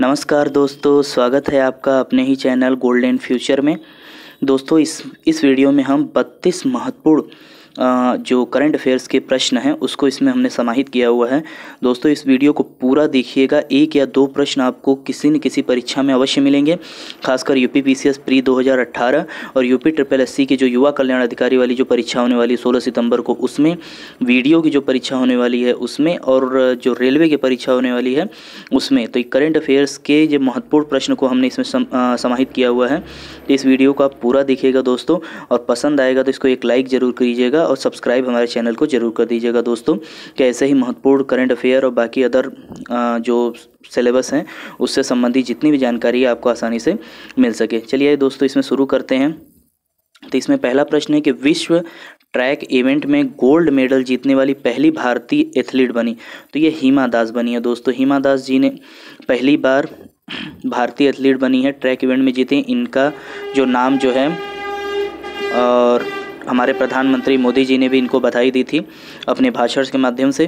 नमस्कार दोस्तों स्वागत है आपका अपने ही चैनल गोल्डन फ्यूचर में दोस्तों इस इस वीडियो में हम 32 महत्वपूर्ण जो करंट अफेयर्स के प्रश्न हैं उसको इसमें हमने समाहित किया हुआ है दोस्तों इस वीडियो को पूरा देखिएगा एक या दो प्रश्न आपको किसी न किसी परीक्षा में अवश्य मिलेंगे खासकर यूपी पीसीएस प्री 2018 और यूपी ट्रिपल एस की जो युवा कल्याण अधिकारी वाली जो परीक्षा होने वाली है सोलह सितंबर को उसमें वीडियो की जो परीक्षा होने वाली है उसमें और जो रेलवे की परीक्षा होने वाली है उसमें तो करंट अफेयर्स के जो महत्वपूर्ण प्रश्न को हमने इसमें सम, समाहित किया हुआ है इस वीडियो को आप पूरा देखिएगा दोस्तों और पसंद आएगा तो इसको एक लाइक ज़रूर कीजिएगा दीजिएगा और सब्सक्राइब हमारे चैनल को जरूर कर दीजिएगा दोस्तों कि ऐसे ही महत्वपूर्ण करंट अफेयर और बाकी अदर जो सिलेबस हैं उससे संबंधित जितनी भी जानकारी है आपको आसानी से मिल सके चलिए दोस्तों इसमें शुरू करते हैं तो इसमें पहला प्रश्न है कि विश्व ट्रैक इवेंट में गोल्ड मेडल जीतने वाली पहली भारतीय एथलीट बनी तो ये हीमा दास बनी है दोस्तों हीमा दास जी ने पहली बार भारतीय एथलीट बनी है ट्रैक इवेंट में जीते इनका जो नाम जो है और हमारे प्रधानमंत्री मोदी जी ने भी इनको बधाई दी थी अपने भाषण के माध्यम से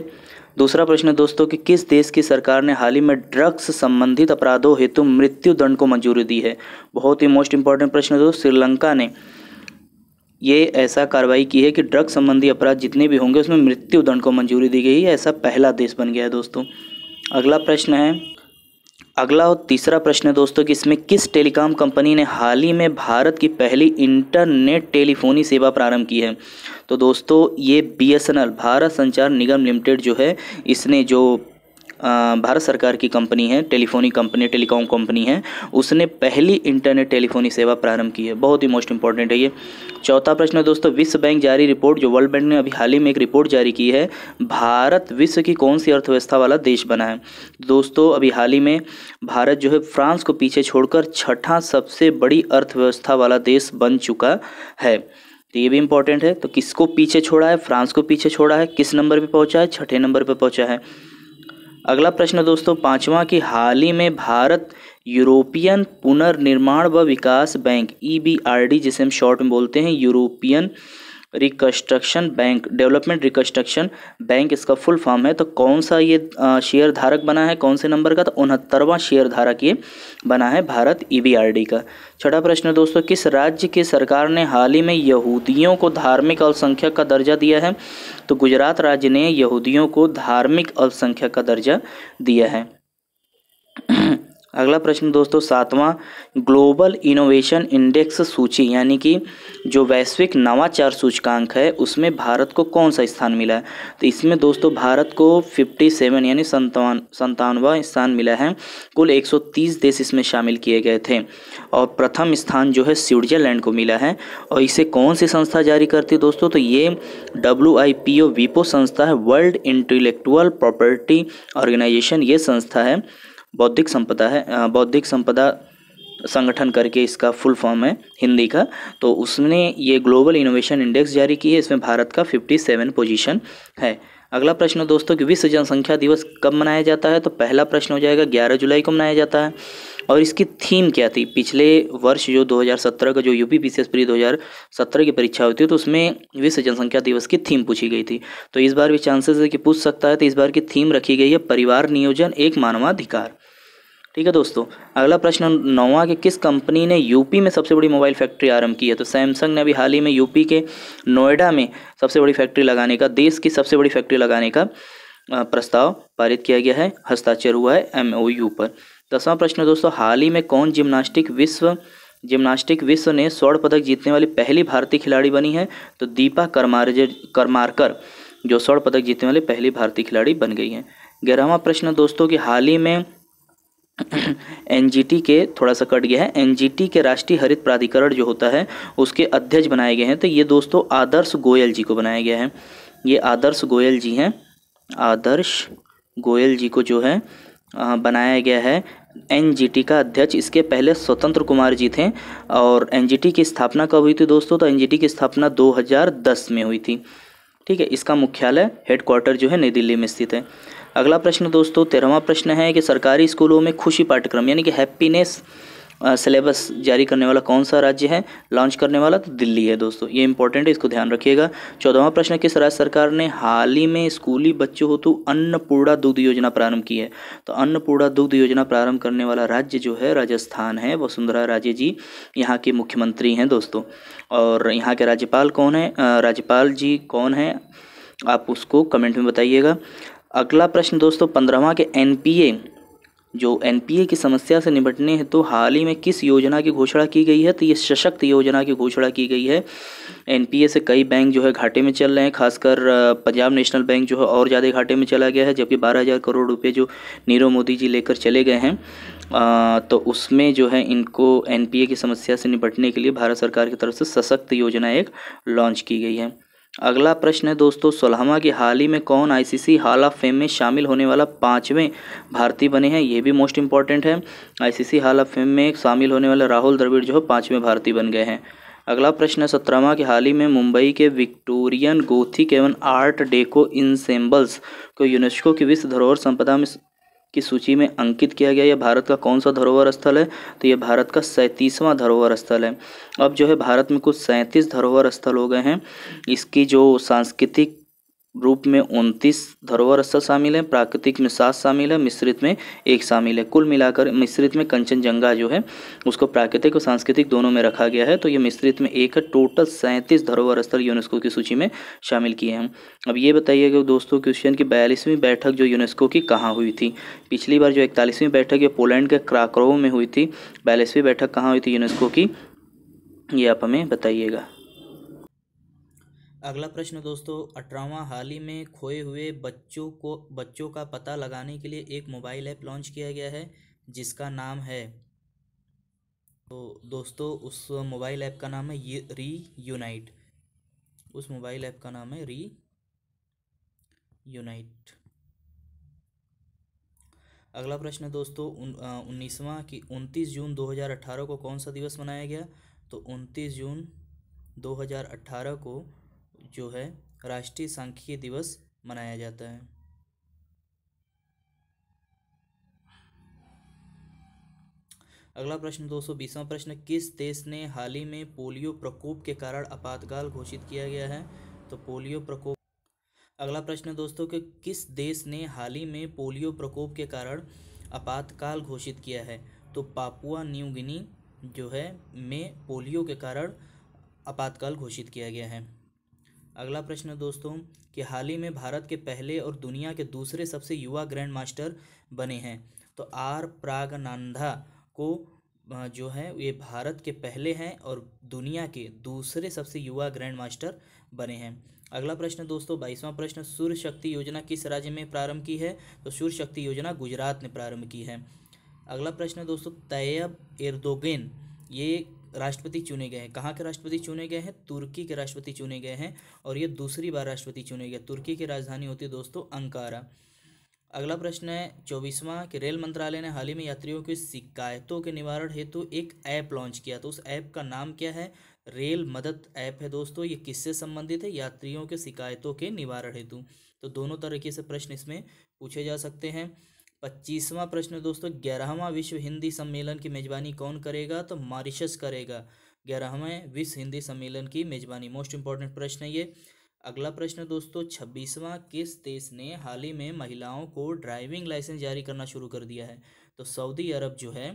दूसरा प्रश्न दोस्तों कि किस देश की सरकार ने हाल ही में ड्रग्स संबंधित अपराधों हेतु मृत्यु दंड को मंजूरी दी है बहुत ही मोस्ट इंपॉर्टेंट प्रश्न दोस्तों श्रीलंका ने ये ऐसा कार्रवाई की है कि ड्रग्स संबंधी अपराध जितने भी होंगे उसमें मृत्यु दंड को मंजूरी दी गई है ऐसा पहला देश बन गया है दोस्तों अगला प्रश्न है अगला और तीसरा प्रश्न है दोस्तों कि इसमें किस टेलीकॉम कंपनी ने हाल ही में भारत की पहली इंटरनेट टेलीफोनी सेवा प्रारंभ की है तो दोस्तों ये बीएसएनएल भारत संचार निगम लिमिटेड जो है इसने जो भारत सरकार की कंपनी है टेलीफोनी कंपनी टेलीकॉम कंपनी है उसने पहली इंटरनेट टेलीफोनी सेवा प्रारंभ की है बहुत ही मोस्ट इंपॉर्टेंट है ये चौथा प्रश्न है दोस्तों विश्व बैंक जारी रिपोर्ट जो वर्ल्ड बैंक ने अभी हाल ही में एक रिपोर्ट जारी की है भारत विश्व की कौन सी अर्थव्यवस्था वाला देश बना है दोस्तों अभी हाल ही में भारत जो है फ्रांस को पीछे छोड़कर छठा सबसे बड़ी अर्थव्यवस्था वाला देश बन चुका है तो ये भी इंपॉर्टेंट है तो किसको पीछे छोड़ा है फ्रांस को पीछे छोड़ा है किस नंबर पे पहुंचा है छठे नंबर पे पहुंचा है अगला प्रश्न दोस्तों पांचवा कि हाल ही में भारत यूरोपियन पुनर्निर्माण व विकास बैंक ई e जिसे हम शॉर्ट में बोलते हैं European reconstruction bank development reconstruction bank इसका फुल फॉर्म है तो कौन सा ये शेयर धारक बना है कौन से नंबर का तो उनहत्तरवां शेयर धारक ये बना है भारत ईबीआरडी e का छठा प्रश्न दोस्तों किस राज्य की सरकार ने हाल ही में यहूदियों को धार्मिक अल्पसंख्यक का दर्जा दिया है तो गुजरात राज्य ने यहूदियों को धार्मिक अल्पसंख्यक का दर्जा दिया है अगला प्रश्न दोस्तों सातवां ग्लोबल इनोवेशन इंडेक्स सूची यानी कि जो वैश्विक नवाचार सूचकांक है उसमें भारत को कौन सा स्थान मिला है तो इसमें दोस्तों भारत को 57 यानी संतावन संतानवा स्थान मिला है कुल 130 देश इसमें शामिल किए गए थे और प्रथम स्थान जो है स्विट्जरलैंड को मिला है और इसे कौन सी संस्था जारी करती है दोस्तों तो ये डब्ल्यू आई पी ओ वीपो संस्था है वर्ल्ड इंटेलेक्चुअल प्रॉपर्टी ऑर्गेनाइजेशन ये संस्था है बौद्धिक संपदा है बौद्धिक संपदा संगठन करके इसका फुल फॉर्म है हिंदी का तो उसने ये ग्लोबल इनोवेशन इंडेक्स जारी की है इसमें भारत का 57 पोजीशन है अगला प्रश्न दोस्तों कि विश्व जनसंख्या दिवस कब मनाया जाता है तो पहला प्रश्न हो जाएगा ग्यारह जुलाई को मनाया जाता है और इसकी थीम क्या थी पिछले वर्ष जो 2017 का जो U P P C S pre दो की परीक्षा होती है तो उसमें विश्व जनसंख्या दिवस की थीम पूछी गई थी तो इस बार भी चांसेस है कि पूछ सकता है तो इस बार की थीम रखी गई है परिवार नियोजन एक मानवाधिकार ठीक है दोस्तों अगला प्रश्न नौवा कि किस कंपनी ने यूपी में सबसे बड़ी मोबाइल फैक्ट्री आरंभ की है तो सैमसंग ने अभी हाल ही में यूपी के नोएडा में सबसे बड़ी फैक्ट्री लगाने का देश की सबसे बड़ी फैक्ट्री लगाने का प्रस्ताव पारित किया गया है हस्ताक्षर हुआ है एम पर दसवां प्रश्न दोस्तों हाल ही में कौन जिम्नास्टिक विश्व जिम्नास्टिक विश्व ने स्वर्ण पदक जीतने वाली पहली भारतीय खिलाड़ी बनी है तो दीपा करमार्जर करमारकर जो स्वर्ण पदक जीतने वाली पहली भारतीय खिलाड़ी बन गई हैं ग्यारहवा प्रश्न दोस्तों कि हाल ही में एनजीटी के थोड़ा सा कट गया है एनजीटी के राष्ट्रीय हरित प्राधिकरण जो होता है उसके अध्यक्ष बनाए गए हैं तो ये दोस्तों आदर्श गोयल जी को बनाया गया है ये आदर्श गोयल जी हैं आदर्श गोयल जी को जो है बनाया गया है एनजीटी का अध्यक्ष इसके पहले स्वतंत्र कुमार जी थे और एनजीटी की स्थापना कब हुई थी दोस्तों तो एनजीटी की स्थापना 2010 में हुई थी ठीक है इसका मुख्यालय हेडक्वार्टर जो है नई दिल्ली में स्थित है अगला प्रश्न दोस्तों तेरहवा प्रश्न है कि सरकारी स्कूलों में खुशी पाठ्यक्रम यानी कि हैप्पीनेस सिलेबस जारी करने वाला कौन सा राज्य है लॉन्च करने वाला तो दिल्ली है दोस्तों ये इंपॉर्टेंट है इसको ध्यान रखिएगा चौदहवा प्रश्न किस राज्य सरकार ने हाल ही में स्कूली बच्चों हेतु तो अन्नपूर्णा दुग्ध योजना प्रारंभ की है तो अन्नपूर्णा दुग्ध योजना प्रारंभ करने वाला राज्य जो है राजस्थान है वसुंधरा राजे जी यहाँ के मुख्यमंत्री हैं दोस्तों और यहाँ के राज्यपाल कौन है राज्यपाल जी कौन है आप उसको कमेंट में बताइएगा अगला प्रश्न दोस्तों पंद्रहवा के एनपीए जो एनपीए की समस्या से निपटने हैं तो हाल ही में किस योजना की घोषणा की गई है तो ये सशक्त योजना की घोषणा की गई है एनपीए से कई बैंक जो है घाटे में चल रहे हैं खासकर पंजाब नेशनल बैंक जो है और ज़्यादा घाटे में चला गया है जबकि बारह हज़ार करोड़ रुपए जो नीरव मोदी जी लेकर चले गए हैं आ, तो उसमें जो है इनको एन की समस्या से निपटने के लिए भारत सरकार की तरफ से सशक्त योजना एक लॉन्च की गई है अगला प्रश्न है दोस्तों सोलहवा कि हाल ही में कौन आईसीसी हॉल ऑफ फेम में शामिल होने वाला पाँचवें भारतीय बने हैं ये भी मोस्ट इंपॉर्टेंट है आईसीसी हॉल ऑफ फेम में शामिल होने वाले राहुल द्रविड़ जो है पाँचवें भारतीय बन गए हैं अगला प्रश्न है सत्रहवा कि हाल ही में मुंबई के विक्टोरियन गोथिक एवं आर्ट डेको इंसेम्बल्स को यूनेस्को की विश्व धरोहर संपदा में की सूची में अंकित किया गया यह भारत का कौन सा धरोहर स्थल है तो यह भारत का सैंतीसवां धरोहर स्थल है अब जो है भारत में कुछ सैंतीस धरोहर स्थल हो गए हैं इसकी जो सांस्कृतिक रूप में उनतीस धरोहर स्थल शामिल है प्राकृतिक में सात शामिल है मिश्रित में एक शामिल है कुल मिलाकर मिश्रित में कंचनजंगा जो है उसको प्राकृतिक और सांस्कृतिक दोनों में रखा गया है तो ये मिश्रित में एक है टोटल सैंतीस धरोहर स्थल यूनेस्को की सूची में शामिल किए हैं अब ये बताइएगा दोस्तों क्वेश्चन की बयालीसवीं बैठक जो यूनेस्को की कहाँ हुई थी पिछली बार जो इकतालीसवीं बैठक ये पोलैंड के क्राक्रोव में हुई थी बयालीसवीं बैठक कहाँ हुई थी यूनेस्को की ये आप हमें बताइएगा अगला प्रश्न दोस्तों अठारहवा हाल ही में खोए हुए बच्चों को बच्चों का पता लगाने के लिए एक मोबाइल ऐप लॉन्च किया गया है जिसका नाम है तो दोस्तों उस मोबाइल ऐप का नाम है री यूनाइट उस मोबाइल ऐप का नाम है री यूनाइट अगला प्रश्न दोस्तों उन्नीसवा की उनतीस जून 2018 को कौन सा दिवस मनाया गया तो उनतीस जून 2018 को जो है राष्ट्रीय सांख्यिकीय दिवस मनाया जाता है अगला प्रश्न दो सौ बीसवा प्रश्न किस देश ने हाल ही में पोलियो प्रकोप के कारण आपातकाल घोषित किया गया है तो पोलियो प्रकोप अगला प्रश्न दोस्तों कि किस देश ने हाल ही में पोलियो प्रकोप के कारण आपातकाल घोषित किया है तो पापुआ न्यू गिनी जो है में पोलियो के कारण आपातकाल घोषित किया गया है अगला प्रश्न दोस्तों कि हाल ही में भारत के पहले और दुनिया के दूसरे सबसे युवा ग्रैंड मास्टर बने हैं तो आर प्रागनांदा को जो है ये भारत के पहले हैं और दुनिया के दूसरे सबसे युवा ग्रैंड मास्टर बने हैं अगला प्रश्न दोस्तों बाईसवां प्रश्न सूर्य शक्ति योजना किस राज्य में प्रारंभ की है तो सूर्य शक्ति योजना गुजरात ने प्रारंभ की है अगला प्रश्न दोस्तों तैयब इर्दोगेन ये राष्ट्रपति चुने गए हैं कहाँ के राष्ट्रपति चुने गए हैं तुर्की के राष्ट्रपति चुने गए हैं और ये दूसरी बार राष्ट्रपति चुने गए तुर्की की राजधानी होती है दोस्तों अंकारा अगला प्रश्न है चौबीसवां कि रेल मंत्रालय ने हाल ही में यात्रियों की शिकायतों के निवारण हेतु तो एक ऐप लॉन्च किया तो उस ऐप का नाम क्या है रेल मदद ऐप है दोस्तों ये किससे संबंधित है यात्रियों के शिकायतों के निवारण हेतु तो दोनों तरीके से प्रश्न इसमें पूछे जा सकते हैं पच्चीसवां प्रश्न दोस्तों ग्यारहवां विश्व हिंदी सम्मेलन की मेज़बानी कौन करेगा तो मॉरिशस करेगा ग्यारहवें विश्व हिंदी सम्मेलन की मेज़बानी मोस्ट इंपॉर्टेंट प्रश्न है ये अगला प्रश्न दोस्तों छब्बीसवां किस देश ने हाल ही में महिलाओं को ड्राइविंग लाइसेंस जारी करना शुरू कर दिया है तो सऊदी अरब जो है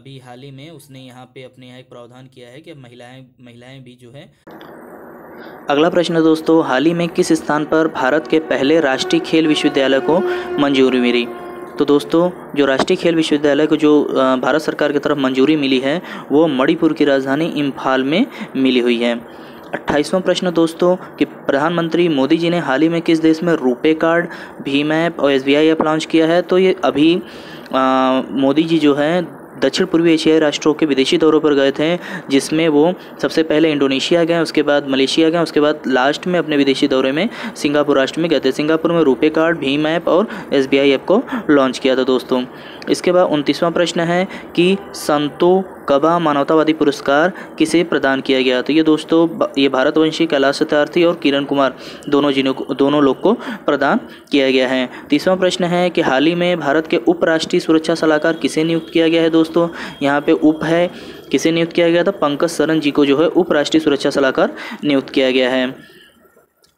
अभी हाल ही में उसने यहाँ पे अपने यहाँ एक प्रावधान किया है कि महिलाएं महिलाएं भी जो है अगला प्रश्न दोस्तों हाल ही में किस स्थान पर भारत के पहले राष्ट्रीय खेल विश्वविद्यालय को मंजूरी मिली तो दोस्तों जो राष्ट्रीय खेल विश्वविद्यालय को जो भारत सरकार की तरफ मंजूरी मिली है वो मणिपुर की राजधानी इम्फाल में मिली हुई है अट्ठाईसवां प्रश्न दोस्तों कि प्रधानमंत्री मोदी जी ने हाल ही में किस देश में रुपे कार्ड भीम ऐप और एस बी ऐप लॉन्च किया है तो ये अभी मोदी जी जो हैं दक्षिण पूर्वी एशियाई राष्ट्रों के विदेशी दौरों पर गए थे जिसमें वो सबसे पहले इंडोनेशिया गए उसके बाद मलेशिया गए उसके बाद लास्ट में अपने विदेशी दौरे में सिंगापुर राष्ट्र में गए थे सिंगापुर में रुपे कार्ड भीम ऐप और एस ऐप को लॉन्च किया था दोस्तों इसके बाद उनतीसवां प्रश्न है कि संतो कबा मानवतावादी पुरस्कार किसे प्रदान किया गया तो ये दोस्तों ये भारतवंशी कैलाश सत्यार्थी और किरण कुमार दोनों जिनों दोनों लोग को प्रदान किया गया है तीसवा प्रश्न है कि हाल ही में भारत के उपराष्ट्रीय सुरक्षा सलाहकार किसे नियुक्त किया गया है दोस्तों यहाँ पे उप है किसे नियुक्त किया गया था पंकज सरन जी को जो है उपराष्ट्रीय सुरक्षा सलाहकार नियुक्त किया गया है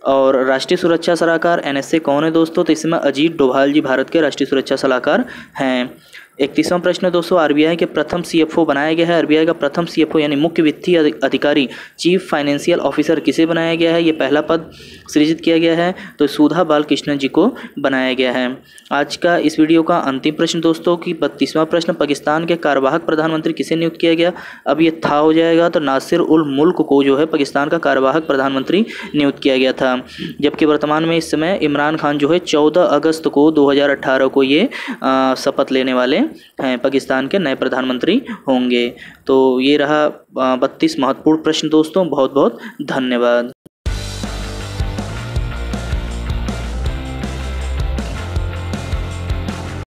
और राष्ट्रीय सुरक्षा सलाहकार एनएसए कौन है दोस्तों तो इसमें अजीत डोभाल जी भारत के राष्ट्रीय सुरक्षा सलाहकार हैं इकतीसवां प्रश्न दोस्तों आरबीआई के प्रथम सीएफओ बनाया गया है आरबीआई का प्रथम सीएफओ यानी मुख्य वित्तीय अधिकारी चीफ फाइनेंशियल ऑफिसर किसे बनाया गया है ये पहला पद सृजित किया गया है तो सुधा बालकृष्णन जी को बनाया गया है आज का इस वीडियो का अंतिम प्रश्न दोस्तों की बत्तीसवां प्रश्न पाकिस्तान के कार्यवाहक प्रधानमंत्री किसे नियुक्त किया गया अब ये था हो जाएगा तो नासिर उल मुल्क को जो है पाकिस्तान का कार्यवाहक प्रधानमंत्री नियुक्त किया गया था जबकि वर्तमान में इस समय इमरान खान जो है चौदह अगस्त को दो को ये शपथ लेने वाले हैं पाकिस्तान के नए प्रधानमंत्री होंगे तो ये रहा बत्तीस महत्वपूर्ण प्रश्न दोस्तों बहुत बहुत धन्यवाद